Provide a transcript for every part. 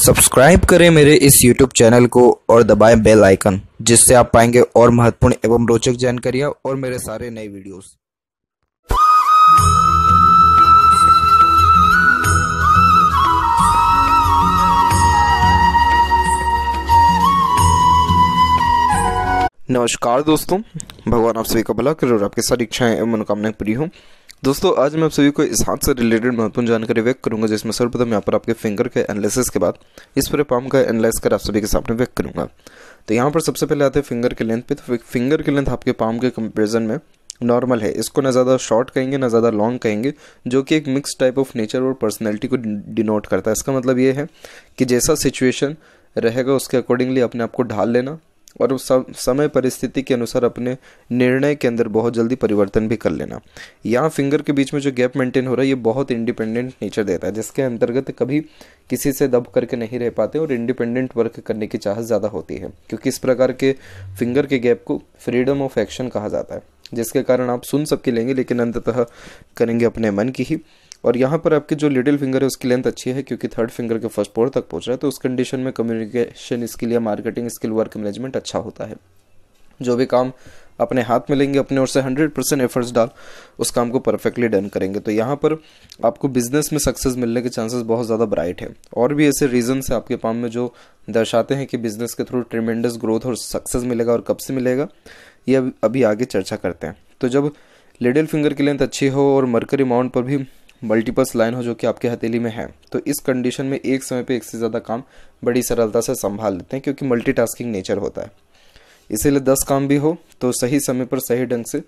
subscribe करें मेरे इस यूट्यूब चैनल को और दबाएं बेल आइकन जिससे आप पाएंगे और महत्वपूर्ण एवं रोचक जानकारियां और मेरे सारे नए वीडियोस नमस्कार दोस्तों भगवान आप सभी का भला करो और आपकी सारी इच्छाएं एवं मनोकामनाएं पूरी हों दोस्तों आज मैं आप सभी को इस हाथ से रिलेटेड महत्वपूर्ण जानकारी व्यक्त करूंगा जिसमें सर्वप्रथम यहाँ पर आपके फिंगर के एनालिसिस के बाद इस पूरे पाम का एनालिस कर आप सभी के सामने व्यक्त करूंगा तो यहाँ पर सबसे पहले आते हैं फिंगर के लेंथ पे तो फिंगर की लेंथ आपके पाम के कंपेरिजन में नॉर्मल है इसको ना ज़्यादा शॉर्ट कहेंगे ना ज़्यादा लॉन्ग कहेंगे जो कि एक मिक्स टाइप ऑफ नेचर और पर्सनैलिटी को डिनोट करता है इसका मतलब ये है कि जैसा सिचुएशन रहेगा उसके अकॉर्डिंगली अपने आप को ढाल लेना और उस समय परिस्थिति के अनुसार अपने निर्णय के अंदर बहुत जल्दी परिवर्तन भी कर लेना यहाँ फिंगर के बीच में जो गैप मेंटेन हो रहा है ये बहुत इंडिपेंडेंट नेचर देता है जिसके अंतर्गत कभी किसी से दब करके नहीं रह पाते और इंडिपेंडेंट वर्क करने की चाहत ज़्यादा होती है क्योंकि इस प्रकार के फिंगर के गैप को फ्रीडम ऑफ एक्शन कहा जाता है जिसके कारण आप सुन सबके लेंगे लेकिन अंततः करेंगे अपने मन की ही और यहाँ पर आपके जो लिटिल फिंगर है उसकी लेंथ अच्छी है क्योंकि थर्ड फिंगर के फर्स्ट पोर तक पहुँच रहा है तो उस कंडीशन में कम्युनिकेशन स्किल या मार्केटिंग स्किल वर्क मैनेजमेंट अच्छा होता है जो भी काम अपने हाथ में लेंगे अपने ओर से हंड्रेड परसेंट एफर्ट्स डाल उस काम को परफेक्टली डन करेंगे तो यहाँ पर आपको बिजनेस में सक्सेस मिलने के चांसेस बहुत ज़्यादा ब्राइट है और भी ऐसे रीजन्स है आपके काम में जो दर्शाते हैं कि बिजनेस के थ्रू ट्रिमेंडस ग्रोथ और सक्सेस मिलेगा और कब से मिलेगा ये अभी आगे चर्चा करते हैं तो जब लिडिल फिंगर की लेंथ अच्छी हो और मरकरी माउंट पर भी मल्टीपल्स लाइन हो जो कि आपके हथेली में है तो इस कंडीशन में एक समय पे एक से ज़्यादा काम बड़ी सरलता से संभाल लेते हैं क्योंकि मल्टीटास्किंग नेचर होता है इसीलिए दस काम भी हो तो सही समय पर सही ढंग से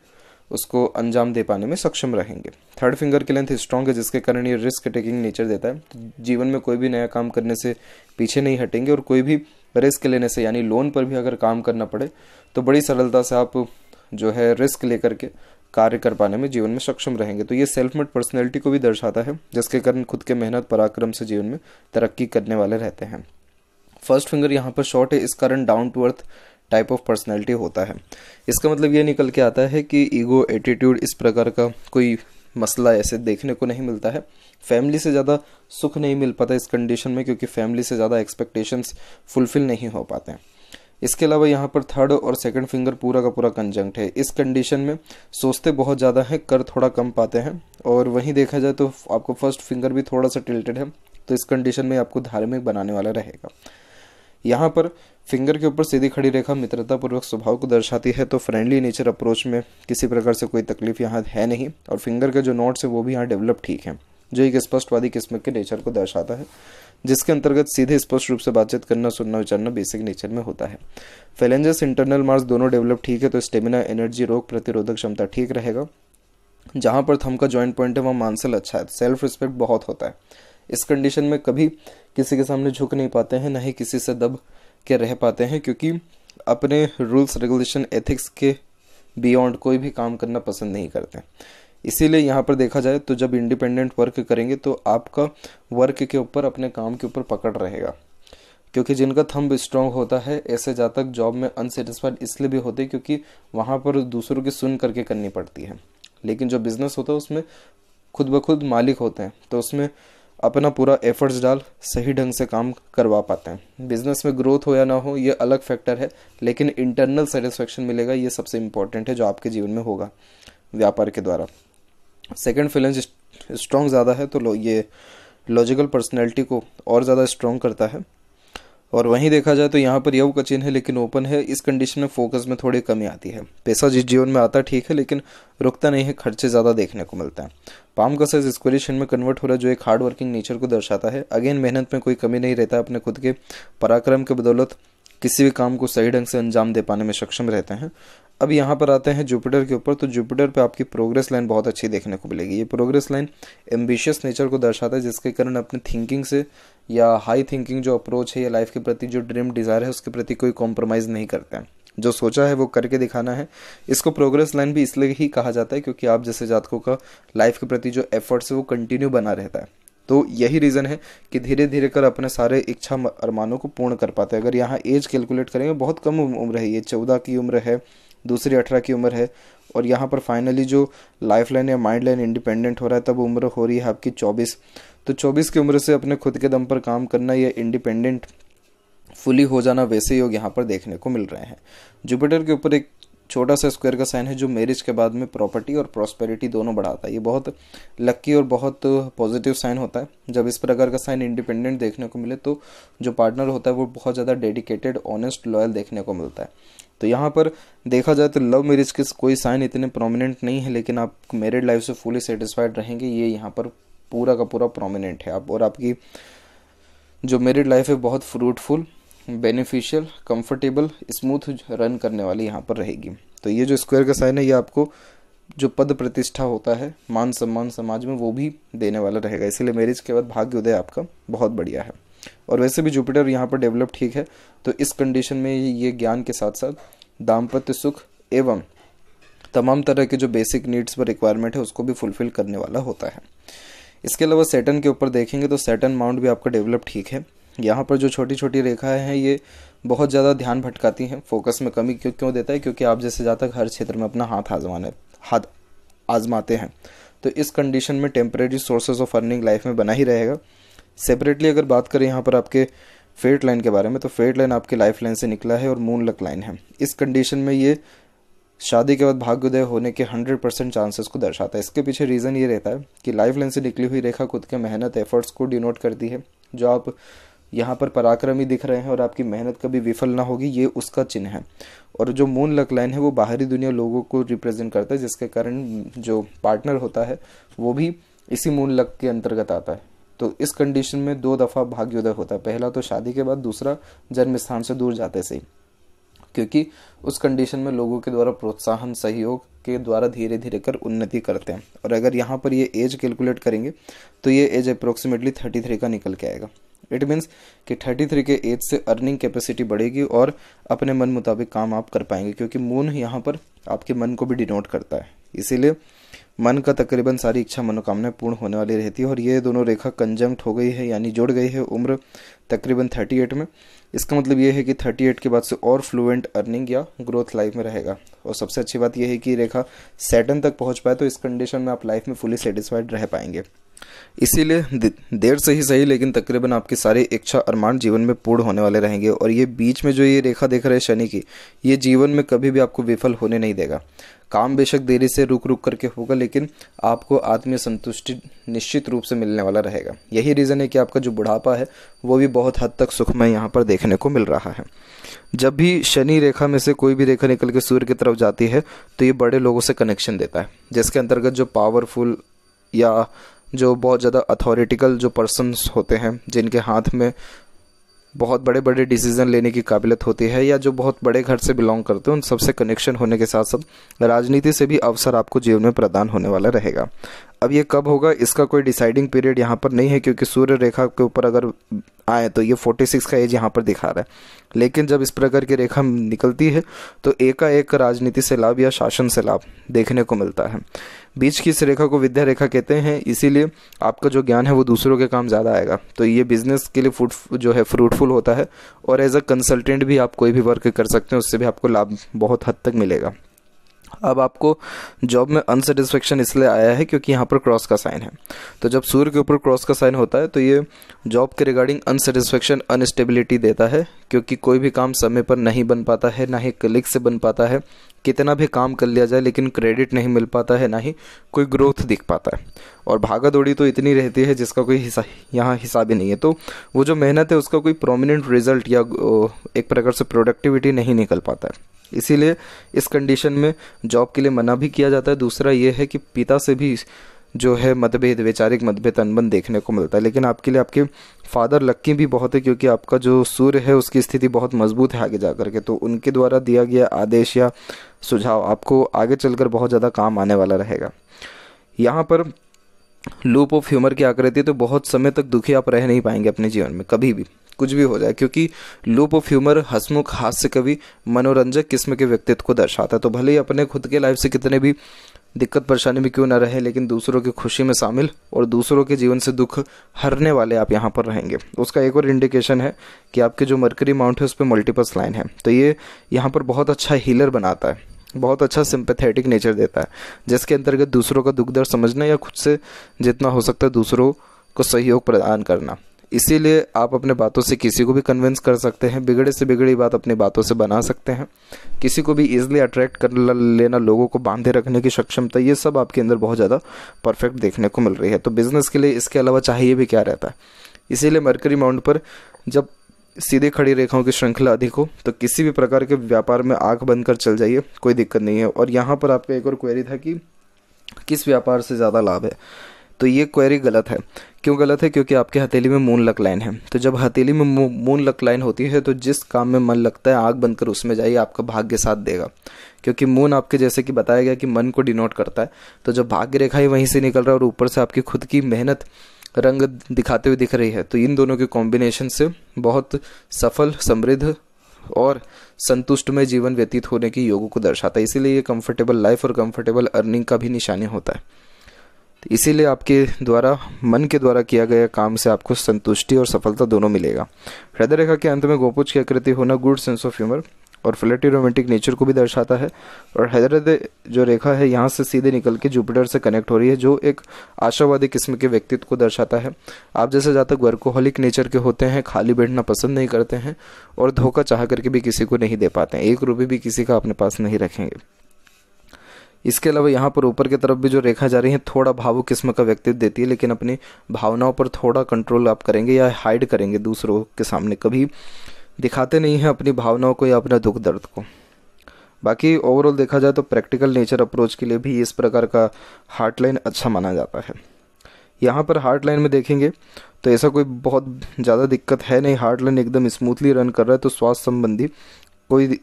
उसको अंजाम दे पाने में सक्षम रहेंगे थर्ड फिंगर की लेंथ स्ट्रॉन्ग है जिसके कारण ये रिस्क टेकिंग नेचर देता है तो जीवन में कोई भी नया काम करने से पीछे नहीं हटेंगे और कोई भी रिस्क लेने से यानी लोन पर भी अगर काम करना पड़े तो बड़ी सरलता से आप जो है रिस्क लेकर के कार्य कर पाने में जीवन में सक्षम रहेंगे तो ये सेल्फ मेड पर्सनैलिटी को भी दर्शाता है जिसके कारण खुद के मेहनत पराक्रम से जीवन में तरक्की करने वाले रहते हैं फर्स्ट फिंगर यहाँ पर शॉर्ट है इस कारण down to earth type of personality होता है इसका मतलब ये निकल के आता है कि ईगो एटीट्यूड इस प्रकार का कोई मसला ऐसे देखने को नहीं मिलता है फैमिली से ज़्यादा सुख नहीं मिल पाता इस कंडीशन में क्योंकि फैमिली से ज़्यादा एक्सपेक्टेशंस फुलफिल नहीं हो पाते हैं इसके अलावा यहाँ पर थर्ड और सेकंड फिंगर पूरा का पूरा कंजंक्ट है इस कंडीशन में सोचते बहुत ज़्यादा है कर थोड़ा कम पाते हैं और वहीं देखा जाए तो आपको फर्स्ट फिंगर भी थोड़ा सा टिल्टेड है तो इस कंडीशन में आपको धार्मिक बनाने वाला रहेगा यहाँ पर फिंगर के ऊपर सीधी खड़ी रेखा मित्रतापूर्वक स्वभाव को दर्शाती है तो फ्रेंडली नेचर अप्रोच में किसी प्रकार से कोई तकलीफ यहाँ है नहीं और फिंगर के जो नोट्स है वो भी यहाँ डेवलप ठीक है जो एक स्पष्टवादी किस्म के नेचर को दर्शाता है जिसके अंतर्गत सीधे स्पष्ट रूप से बातचीत करना सुनना विचारना बेसिक नेचर में होता है फेलेंजस इंटरनल मार्स दोनों डेवलप ठीक है तो स्टेमिना एनर्जी रोग प्रतिरोधक क्षमता ठीक रहेगा जहां पर थम का ज्वाइंट पॉइंट है वहां मानसल अच्छा है सेल्फ रिस्पेक्ट बहुत होता है इस कंडीशन में कभी किसी के सामने झुक नहीं पाते हैं ना ही किसी से दब के रह पाते हैं क्योंकि अपने रूल्स रेगुलेशन एथिक्स के बियॉन्ड कोई भी काम करना पसंद नहीं करते इसीलिए यहाँ पर देखा जाए तो जब इंडिपेंडेंट वर्क करेंगे तो आपका वर्क के ऊपर अपने काम के ऊपर पकड़ रहेगा क्योंकि जिनका थंब स्ट्रांग होता है ऐसे जातक जॉब में अनसेटिस्फाइड इसलिए भी होते क्योंकि वहाँ पर दूसरों की सुन करके करनी पड़ती है लेकिन जो बिज़नेस होता है उसमें खुद ब खुद मालिक होते हैं तो उसमें अपना पूरा एफर्ट्स डाल सही ढंग से काम करवा पाते हैं बिजनेस में ग्रोथ हो या ना हो ये अलग फैक्टर है लेकिन इंटरनल सेटिस्फेक्शन मिलेगा ये सबसे इंपॉर्टेंट है जो आपके जीवन में होगा व्यापार के द्वारा सेकेंड फैलेंस स्ट्रॉन्ग ज़्यादा है तो लो, ये लॉजिकल पर्सनैलिटी को और ज़्यादा स्ट्रॉन्ग करता है और वहीं देखा जाए तो यहाँ पर यव कचिन है लेकिन ओपन है इस कंडीशन में फोकस में थोड़ी कमी आती है पैसा जिस जीवन में आता ठीक है लेकिन रुकता नहीं है खर्चे ज़्यादा देखने को मिलते हैं पाम का साइज स्क्वेरिश में कन्वर्ट हो रहा है जो एक हार्ड वर्किंग नेचर को दर्शाता है अगेन मेहनत में कोई कमी नहीं रहता अपने खुद के पराक्रम के बदौलत किसी भी काम को सही ढंग से अंजाम दे पाने में सक्षम रहते हैं अब यहाँ पर आते हैं जुपिटर के ऊपर तो जुपिटर पे आपकी प्रोग्रेस लाइन बहुत अच्छी देखने को मिलेगी ये प्रोग्रेस लाइन एम्बिशियस नेचर को दर्शाता है जिसके कारण अपने थिंकिंग से या हाई थिंकिंग जो अप्रोच है या लाइफ के प्रति जो ड्रीम डिज़ायर है उसके प्रति कोई कॉम्प्रोमाइज़ नहीं करते हैं जो सोचा है वो करके दिखाना है इसको प्रोग्रेस लाइन भी इसलिए ही कहा जाता है क्योंकि आप जैसे जातकों का लाइफ के प्रति जो एफर्ट्स है वो कंटिन्यू बना रहता है तो यही रीज़न है कि धीरे धीरे कर अपने सारे इच्छा अरमानों को पूर्ण कर पाते हैं अगर यहाँ एज कैलकुलेट करेंगे बहुत कम उम्र है ये चौदह की उम्र है दूसरी अठारह की उम्र है और यहाँ पर फाइनली जो लाइफ लाइन या माइंड लाइन इंडिपेंडेंट हो रहा है तब उम्र हो रही है आपकी चौबीस तो चौबीस की उम्र से अपने खुद के दम पर काम करना या इंडिपेंडेंट फुली हो जाना वैसे योग यहाँ पर देखने को मिल रहे हैं जुपिटर के ऊपर एक छोटा सा स्क्वायर का साइन है जो मैरिज के बाद में प्रॉपर्टी और प्रॉस्पेरिटी दोनों बढ़ाता है ये बहुत लक्की और बहुत पॉजिटिव साइन होता है जब इस प्रकार का साइन इंडिपेंडेंट देखने को मिले तो जो पार्टनर होता है वो बहुत ज़्यादा डेडिकेटेड ऑनेस्ट लॉयल देखने को मिलता है तो यहाँ पर देखा जाए तो लव मेरिज के कोई साइन इतने प्रोमिनेंट नहीं है लेकिन आप मेरिड लाइफ से फुली सेटिस्फाइड रहेंगे ये यहाँ पर पूरा का पूरा प्रोमिनेंट है आप और आपकी जो मेरिड लाइफ है बहुत fruitful beneficial comfortable smooth run करने वाली यहाँ पर रहेगी तो ये जो स्क्वायर का साइन है ये आपको जो पद प्रतिष्ठा होता है मान सम्मान समाज में वो भी देने वाला रहेगा इसीलिए मेरिज के बाद भाग्योदय आपका बहुत बढ़िया है और वैसे भी जुपिटर यहाँ पर डेवलप ठीक है तो इस कंडीशन में ये ज्ञान के साथ साथ दाम्पत्य सुख एवं तमाम तरह के जो बेसिक नीड्स पर रिक्वायरमेंट है उसको भी फुलफिल करने वाला होता है इसके अलावा सेटन के ऊपर देखेंगे तो सेटन माउंट भी आपका डेवलप ठीक है यहाँ पर जो छोटी छोटी रेखाएं हैं ये बहुत ज़्यादा ध्यान भटकाती हैं फोकस में कमी क्यों क्यों देता है क्योंकि आप जैसे जहाँ हर क्षेत्र में अपना हाथ आजमाने हाथ आजमाते हैं तो इस कंडीशन में temporary sources of earning life में बना ही रहेगा सेपरेटली अगर बात करें यहाँ पर आपके फेट लाइन के बारे में तो फेट लाइन आपके लाइफ लाइन से निकला है और मून लक लाइन है इस कंडीशन में ये शादी के बाद भाग्योदय होने के 100 परसेंट चांसेस को दर्शाता है इसके पीछे रीज़न ये रहता है कि लाइफ लाइन से निकली हुई रेखा खुद के मेहनत एफर्ट्स को डिनोट करती है जो आप यहाँ पर पराक्रमी दिख रहे हैं और आपकी मेहनत कभी विफल ना होगी ये उसका चिन्ह है और जो मून लक लाइन है वो बाहरी दुनिया लोगों को रिप्रेजेंट करता है जिसके कारण जो पार्टनर होता है वो भी इसी मून लक के अंतर्गत आता है तो इस कंडीशन में दो दफ़ा भाग्योदय होता है पहला तो शादी के बाद दूसरा जन्म स्थान से दूर जाते से क्योंकि उस कंडीशन में लोगों के द्वारा प्रोत्साहन सहयोग के द्वारा धीरे धीरे कर उन्नति करते हैं और अगर यहाँ पर ये एज कैलकुलेट करेंगे तो ये एज अप्रोक्सीमेटली थर्टी थ्री का निकल के आएगा इट मीन्स कि थर्टी थ्री के एज से अर्निंग कैपेसिटी बढ़ेगी और अपने मन मुताबिक काम आप कर पाएंगे क्योंकि मून यहाँ पर आपके मन को भी डिनोट करता है इसीलिए मन का तकरीबन सारी इच्छा मनोकामनाएं पूर्ण होने वाली रहती है और ये दोनों रेखा कंजंक्ट हो गई है यानी जुड़ गई है उम्र तकरीबन 38 में इसका मतलब ये है कि 38 के बाद से और फ्लुएंट अर्निंग या ग्रोथ लाइफ में रहेगा और सबसे अच्छी बात यह है कि रेखा सेटन तक पहुंच पाए तो इस कंडीशन में आप लाइफ में फुली सेटिस्फाइड रह पाएंगे इसीलिए देर से ही सही लेकिन तकरीबन आपके सारी इच्छा अरमान जीवन में पूर्ण होने वाले रहेंगे और ये बीच में जो ये रेखा देख रहे हैं शनि की ये जीवन में कभी भी आपको विफल होने नहीं देगा काम बेशक देरी से रुक रुक करके होगा लेकिन आपको आत्मीय संतुष्टि निश्चित रूप से मिलने वाला रहेगा यही रीज़न है कि आपका जो बुढ़ापा है वो भी बहुत हद तक सुखमय यहाँ पर देखने को मिल रहा है जब भी शनि रेखा में से कोई भी रेखा निकल के सूर्य की तरफ जाती है तो ये बड़े लोगों से कनेक्शन देता है जिसके अंतर्गत जो पावरफुल या जो बहुत ज़्यादा अथॉरिटिकल जो पर्सनस होते हैं जिनके हाथ में बहुत बड़े बड़े डिसीजन लेने की काबिलियत होती है या जो बहुत बड़े घर से बिलोंग करते हैं उन सबसे कनेक्शन होने के साथ साथ राजनीति से भी अवसर आपको जीवन में प्रदान होने वाला रहेगा अब ये कब होगा इसका कोई डिसाइडिंग पीरियड यहाँ पर नहीं है क्योंकि सूर्य रेखा के ऊपर अगर आए तो ये 46 का एज यहाँ पर दिखा रहा है लेकिन जब इस प्रकार की रेखा निकलती है तो एकाएक राजनीति से लाभ या शासन से लाभ देखने को मिलता है बीच की इस रेखा को विद्या रेखा कहते हैं इसीलिए आपका जो ज्ञान है वो दूसरों के काम ज़्यादा आएगा तो ये बिजनेस के लिए फूड जो है फ्रूटफुल होता है और एज अ कंसल्टेंट भी आप कोई भी वर्क कर सकते हैं उससे भी आपको लाभ बहुत हद तक मिलेगा अब आपको जॉब में अनसेटिस्फेक्शन इसलिए आया है क्योंकि यहाँ पर क्रॉस का साइन है तो जब सूर्य के ऊपर क्रॉस का साइन होता है तो ये जॉब के रिगार्डिंग अनसेटिस्फेक्शन अनस्टेबिलिटी देता है क्योंकि कोई भी काम समय पर नहीं बन पाता है ना ही क्लिक से बन पाता है कितना भी काम कर लिया जाए लेकिन क्रेडिट नहीं मिल पाता है ना ही कोई ग्रोथ दिख पाता है और भागा दौड़ी तो इतनी रहती है जिसका कोई हिसा यहाँ हिसाब ही नहीं है तो वो जो मेहनत है उसका कोई प्रोमिनेंट रिजल्ट या एक प्रकार से प्रोडक्टिविटी नहीं निकल पाता है इसीलिए इस कंडीशन में जॉब के लिए मना भी किया जाता है दूसरा ये है कि पिता से भी जो है मतभेद वैचारिक मतभेद अनबन देखने को मिलता है लेकिन आपके लिए आपके फादर लक्की भी बहुत है क्योंकि आपका जो सूर्य है उसकी स्थिति बहुत मजबूत है आगे जा करके तो उनके द्वारा दिया गया आदेश या सुझाव आपको आगे चलकर बहुत ज़्यादा काम आने वाला रहेगा यहाँ पर लूप ऑफ ह्यूमर की आकृति तो बहुत समय तक दुखी आप रह नहीं पाएंगे अपने जीवन में कभी भी कुछ भी हो जाए क्योंकि लूप ऑफ ह्यूमर हसमुख हास्य कवि मनोरंजक किस्म के व्यक्तित्व को दर्शाता है तो भले ही अपने खुद के लाइफ से कितने भी दिक्कत परेशानी में क्यों ना रहे लेकिन दूसरों की खुशी में शामिल और दूसरों के जीवन से दुख हरने वाले आप यहाँ पर रहेंगे उसका एक और इंडिकेशन है कि आपके जो मरकरी माउंट है उस पर मल्टीपल लाइन है तो ये यहाँ पर बहुत अच्छा हीलर बनाता है बहुत अच्छा सिंपथेटिक नेचर देता है जिसके अंतर्गत दूसरों का दुख दर्द समझना या खुद से जितना हो सकता है दूसरों को सहयोग प्रदान करना इसीलिए आप अपने बातों से किसी को भी कन्विंस कर सकते हैं बिगड़े से बिगड़ी बात अपनी बातों से बना सकते हैं किसी को भी इजिली अट्रैक्ट कर लेना लोगों को बांधे रखने की सक्षमता ये सब आपके अंदर बहुत ज़्यादा परफेक्ट देखने को मिल रही है तो बिज़नेस के लिए इसके अलावा चाहिए भी क्या रहता है इसीलिए मरकरी माउंट पर जब सीधे खड़ी रेखाओं की श्रृंखला अधिक हो तो किसी भी प्रकार के व्यापार में आग बंद कर चल जाइए कोई दिक्कत नहीं है और यहाँ पर आपका एक और क्वेरी था कि किस व्यापार से ज़्यादा लाभ है तो ये क्वेरी गलत है क्यों गलत है क्योंकि आपके हथेली में मून लक लाइन है तो जब हथेली में मून लक लाइन होती है तो जिस काम में मन लगता है आग बनकर उसमें जाइए आपका भाग्य साथ देगा क्योंकि मून आपके जैसे कि बताया गया कि मन को डिनोट करता है तो जब भाग्य रेखा ही वहीं से निकल रहा है और ऊपर से आपकी खुद की मेहनत रंग दिखाते हुए दिख रही है तो इन दोनों के कॉम्बिनेशन से बहुत सफल समृद्ध और संतुष्टमय जीवन व्यतीत होने के योग को दर्शाता है इसीलिए ये कंफर्टेबल लाइफ और कंफर्टेबल अर्निंग का भी निशानी होता है तो इसीलिए आपके द्वारा मन के द्वारा किया गया काम से आपको संतुष्टि और सफलता दोनों मिलेगा हृदय रेखा के अंत में गोपुज की आकृति होना गुड सेंस ऑफ ह्यूमर और फ्लैटी रोमांटिक नेचर को भी दर्शाता है और हैदराबाद जो रेखा है यहाँ से सीधे निकल के जुपिटर से कनेक्ट हो रही है जो एक आशावादी किस्म के व्यक्तित्व को दर्शाता है आप जैसे जातक वर्कोहलिक नेचर के होते हैं खाली बैठना पसंद नहीं करते हैं और धोखा चाह करके भी किसी को नहीं दे पाते हैं एक रुपये भी किसी का अपने पास नहीं रखेंगे इसके अलावा यहाँ पर ऊपर की तरफ भी जो रेखा जा रही है थोड़ा भावुक किस्म का व्यक्तित्व देती है लेकिन अपनी भावनाओं पर थोड़ा कंट्रोल आप करेंगे या हाइड करेंगे दूसरों के सामने कभी दिखाते नहीं हैं अपनी भावनाओं को या अपना दुख दर्द को बाकी ओवरऑल देखा जाए तो प्रैक्टिकल नेचर अप्रोच के लिए भी इस प्रकार का हार्ट लाइन अच्छा माना जाता है यहाँ पर हार्ट लाइन में देखेंगे तो ऐसा कोई बहुत ज़्यादा दिक्कत है नहीं हार्ट लाइन एकदम स्मूथली रन कर रहा है तो स्वास्थ्य संबंधी कोई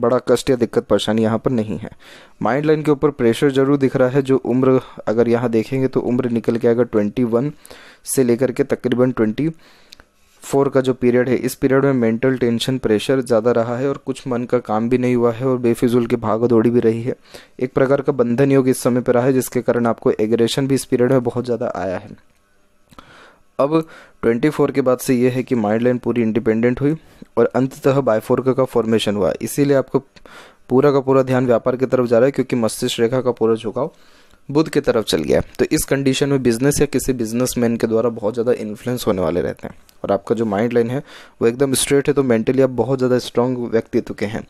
बड़ा कष्ट या दिक्कत परेशानी यहाँ पर नहीं है माइंड लाइन के ऊपर प्रेशर जरूर दिख रहा है जो उम्र अगर यहाँ देखेंगे तो उम्र निकल के अगर ट्वेंटी वन से लेकर के तकरीबन ट्वेंटी फोर का जो पीरियड है इस पीरियड में मेंटल टेंशन प्रेशर ज़्यादा रहा है और कुछ मन का काम भी नहीं हुआ है और बेफिजुल की भागा दौड़ी भी रही है एक प्रकार का बंधन योग इस समय पर रहा है जिसके कारण आपको एग्रेशन भी इस पीरियड में बहुत ज़्यादा आया है अब 24 के बाद से ये है कि माइंड लाइन पूरी इंडिपेंडेंट हुई और अंततः बायफोर्क का फॉर्मेशन हुआ इसीलिए आपको पूरा का पूरा ध्यान व्यापार की तरफ जा रहा है क्योंकि मस्तिष्क रेखा का पूरा झुकाव बुद्ध की तरफ चल गया तो इस कंडीशन में बिजनेस या किसी बिजनेसमैन के द्वारा बहुत ज़्यादा इन्फ्लुएंस होने वाले रहते हैं और आपका जो माइंड लाइन है वो एकदम स्ट्रेट है तो मेंटली आप बहुत ज़्यादा स्ट्रांग व्यक्तित्व के हैं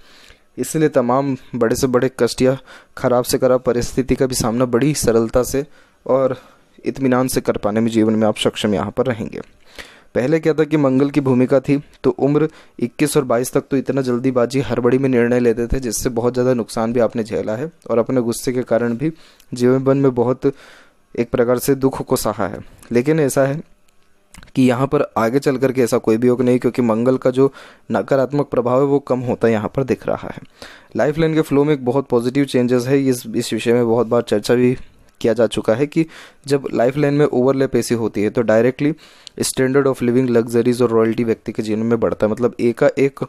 इसलिए तमाम बड़े से बड़े कष्ट या ख़राब से खराब परिस्थिति का भी सामना बड़ी सरलता से और इतमान से कर पाने में जीवन में आप सक्षम यहाँ पर रहेंगे पहले क्या था कि मंगल की भूमिका थी तो उम्र 21 और 22 तक तो इतना जल्दीबाजी हड़बड़ी में निर्णय लेते थे जिससे बहुत ज़्यादा नुकसान भी आपने झेला है और अपने गुस्से के कारण भी जीवन में बहुत एक प्रकार से दुख को सहा है लेकिन ऐसा है कि यहाँ पर आगे चल करके ऐसा कोई भी योग नहीं क्योंकि मंगल का जो नकारात्मक प्रभाव है वो कम होता है यहाँ पर दिख रहा है लाइफ लाइन के फ्लो में एक बहुत पॉजिटिव चेंजेस है इस इस विषय में बहुत बार चर्चा भी किया जा चुका है कि जब लाइफ लाइन में ओवरलैप ऐसी होती है तो directly standard of living luxuries और रॉयल्टी व्यक्ति के जीवन में बढ़ता है मतलब एक एक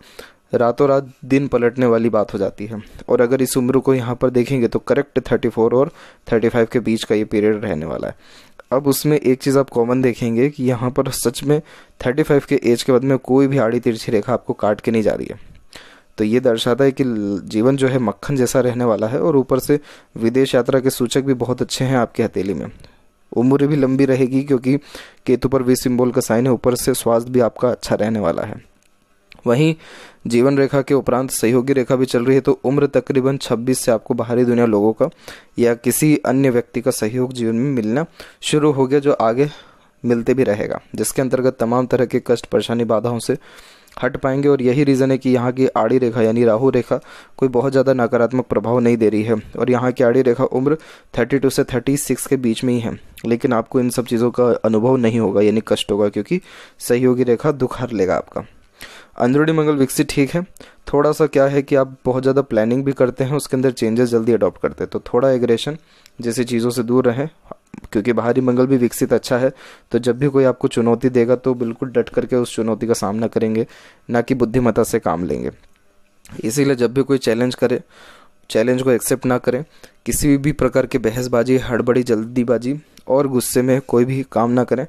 रातों रात दिन पलटने वाली बात हो जाती है और अगर इस उम्र को यहाँ पर देखेंगे तो करेक्ट फोर और फाइव के बीच का ये पीरियड रहने वाला है अब उसमें एक चीज़ आप कॉमन देखेंगे कि यहाँ पर सच में फाइव के एज के बाद में कोई भी आड़ी तिरछी रेखा आपको काट के नहीं जा रही है तो ये दर्शाता है कि जीवन जो है मक्खन जैसा रहने वाला है और ऊपर से विदेश यात्रा के सूचक भी बहुत अच्छे हैं आपकी हथेली में उम्र भी लंबी रहेगी क्योंकि केतु पर वी सिंबल का साइन है ऊपर से स्वास्थ्य भी आपका अच्छा रहने वाला है वहीं जीवन रेखा के उपरांत सहयोगी रेखा भी चल रही है तो उम्र तकरीबन 26 से आपको बाहरी दुनिया लोगों का या किसी अन्य व्यक्ति का सहयोग जीवन में मिलना शुरू हो गया जो आगे मिलते भी रहेगा जिसके अंतर्गत तमाम तरह के कष्ट परेशानी बाधाओं से हट पाएंगे और यही रीज़न है कि यहाँ की आड़ी रेखा यानी राहु रेखा कोई बहुत ज़्यादा नकारात्मक प्रभाव नहीं दे रही है और यहाँ की आड़ी रेखा उम्र 32 से 36 के बीच में ही है लेकिन आपको इन सब चीज़ों का अनुभव नहीं होगा यानी कष्ट होगा क्योंकि सहयोगी रेखा दुख हर लेगा आपका अंदरूनी मंगल विकसित ठीक है थोड़ा सा क्या है कि आप बहुत ज़्यादा प्लानिंग भी करते हैं उसके अंदर चेंजेस जल्दी अडॉप्ट करते हैं तो थोड़ा एग्रेशन जैसी चीज़ों से दूर रहें क्योंकि बाहरी मंगल भी विकसित अच्छा है तो जब भी कोई आपको चुनौती देगा तो बिल्कुल डट करके उस चुनौती का सामना करेंगे ना कि बुद्धिमत्ता से काम लेंगे इसीलिए जब भी कोई चैलेंज करे चैलेंज को एक्सेप्ट ना करें किसी भी प्रकार की बहसबाजी हड़बड़ी जल्दीबाजी और गुस्से में कोई भी काम ना करें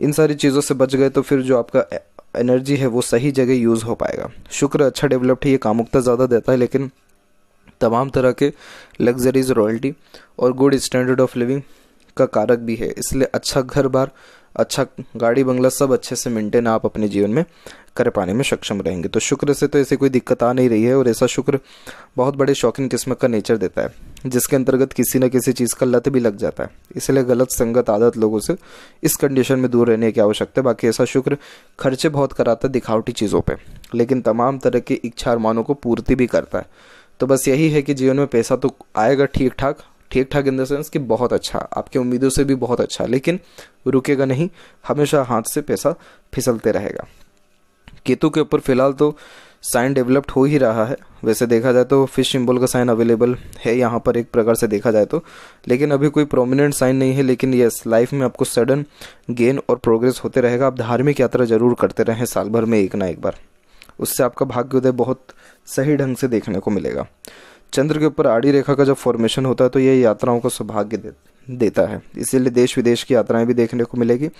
इन सारी चीज़ों से बच गए तो फिर जो आपका एनर्जी है वो सही जगह यूज़ हो पाएगा शुक्र अच्छा डेवलप्ड है ये कामुकता ज़्यादा देता है लेकिन तमाम तरह के लग्जरीज रॉयल्टी और गुड स्टैंडर्ड ऑफ लिविंग का कारक भी है इसलिए अच्छा घर बार अच्छा गाड़ी बंगला सब अच्छे से मेंटेन आप अपने जीवन में कर पाने में सक्षम रहेंगे तो शुक्र से तो ऐसी कोई दिक्कत आ नहीं रही है और ऐसा शुक्र बहुत बड़े शौकीन किस्म का नेचर देता है जिसके अंतर्गत किसी न किसी चीज़ का लत भी लग जाता है इसलिए गलत संगत आदत लोगों से इस कंडीशन में दूर रहने की आवश्यकता है बाकी ऐसा शुक्र खर्चे बहुत कराता है दिखावटी चीज़ों पर लेकिन तमाम तरह की इच्छा अरमानों को पूर्ति भी करता है तो बस यही है कि जीवन में पैसा तो आएगा ठीक ठाक ठीक ठाक इन द सेंस कि बहुत अच्छा आपकी उम्मीदों से भी बहुत अच्छा लेकिन रुकेगा नहीं हमेशा हाथ से पैसा फिसलते रहेगा केतु के ऊपर फिलहाल तो साइन डेवलप्ड हो ही रहा है वैसे देखा जाए तो फिश सिंबल का साइन अवेलेबल है यहाँ पर एक प्रकार से देखा जाए तो लेकिन अभी कोई प्रोमिनेंट साइन नहीं है लेकिन यस लाइफ में आपको सडन गेन और प्रोग्रेस होते रहेगा आप धार्मिक यात्रा जरूर करते रहें साल भर में एक ना एक बार उससे आपका भाग्योदय बहुत सही ढंग से देखने को मिलेगा चंद्र के ऊपर आड़ी रेखा का जब फॉर्मेशन होता है तो ये यात्राओं को सौभाग्य दे, देता है इसीलिए देश विदेश की यात्राएं भी देखने को मिलेगी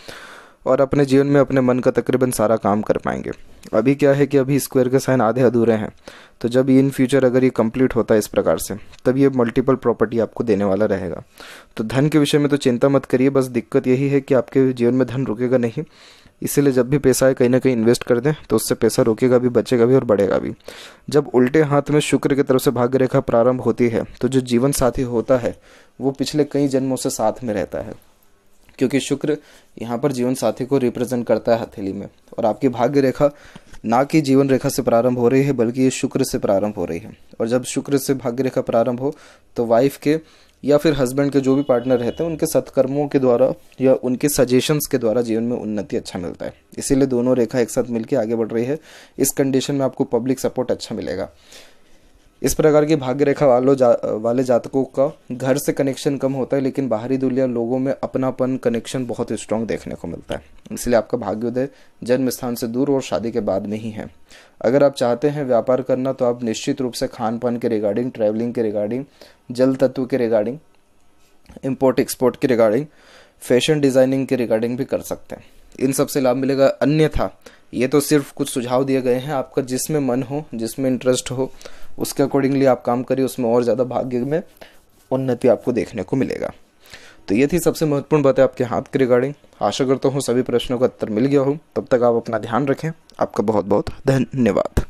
और अपने जीवन में अपने मन का तकरीबन सारा काम कर पाएंगे अभी क्या है कि अभी स्क्वायर के साइन आधे अधूरे हैं तो जब इन फ्यूचर अगर ये कंप्लीट होता है इस प्रकार से तब ये मल्टीपल प्रॉपर्टी आपको देने वाला रहेगा तो धन के विषय में तो चिंता मत करिए बस दिक्कत यही है कि आपके जीवन में धन रुकेगा नहीं इसीलिए जब भी पैसा है कहीं ना कहीं इन्वेस्ट कर दें तो उससे पैसा रुकेगा भी बचेगा भी और बढ़ेगा भी जब उल्टे हाथ में शुक्र की तरफ से भाग्य रेखा प्रारंभ होती है तो जो जीवन साथी होता है वो पिछले कई जन्मों से साथ में रहता है क्योंकि शुक्र यहाँ पर जीवन साथी को रिप्रेजेंट करता है हथेली में और आपकी भाग्य रेखा ना कि जीवन रेखा से प्रारंभ हो रही है बल्कि ये शुक्र से प्रारंभ हो रही है और जब शुक्र से भाग्य रेखा प्रारंभ हो तो वाइफ के या फिर हस्बैंड के जो भी पार्टनर रहते हैं उनके सत्कर्मों के द्वारा या उनके सजेशंस के द्वारा जीवन में उन्नति अच्छा मिलता है इसीलिए दोनों रेखा एक साथ मिलकर आगे बढ़ रही है इस कंडीशन में आपको पब्लिक सपोर्ट अच्छा मिलेगा इस प्रकार की भाग्य रेखा वालों जा, वाले जातकों का घर से कनेक्शन कम होता है लेकिन बाहरी दुनिया लोगों में अपनापन कनेक्शन बहुत स्ट्रांग देखने को मिलता है इसलिए आपका भाग्योदय जन्म स्थान से दूर और शादी के बाद में ही है अगर आप चाहते हैं व्यापार करना तो आप निश्चित रूप से खान पान के रिगार्डिंग ट्रैवलिंग के रिगार्डिंग जल तत्व के रिगार्डिंग इम्पोर्ट एक्सपोर्ट के रिगार्डिंग फैशन डिजाइनिंग के रिगार्डिंग भी कर सकते हैं इन सबसे लाभ मिलेगा अन्यथा ये तो सिर्फ कुछ सुझाव दिए गए हैं आपका जिसमें मन हो जिसमें इंटरेस्ट हो उसके अकॉर्डिंगली आप काम करिए उसमें और ज़्यादा भाग्य में उन्नति आपको देखने को मिलेगा तो ये थी सबसे महत्वपूर्ण बातें आपके हाथ के रिगार्डिंग आशा करता हूँ सभी प्रश्नों का उत्तर मिल गया हो तब तक आप अपना ध्यान रखें आपका बहुत बहुत धन्यवाद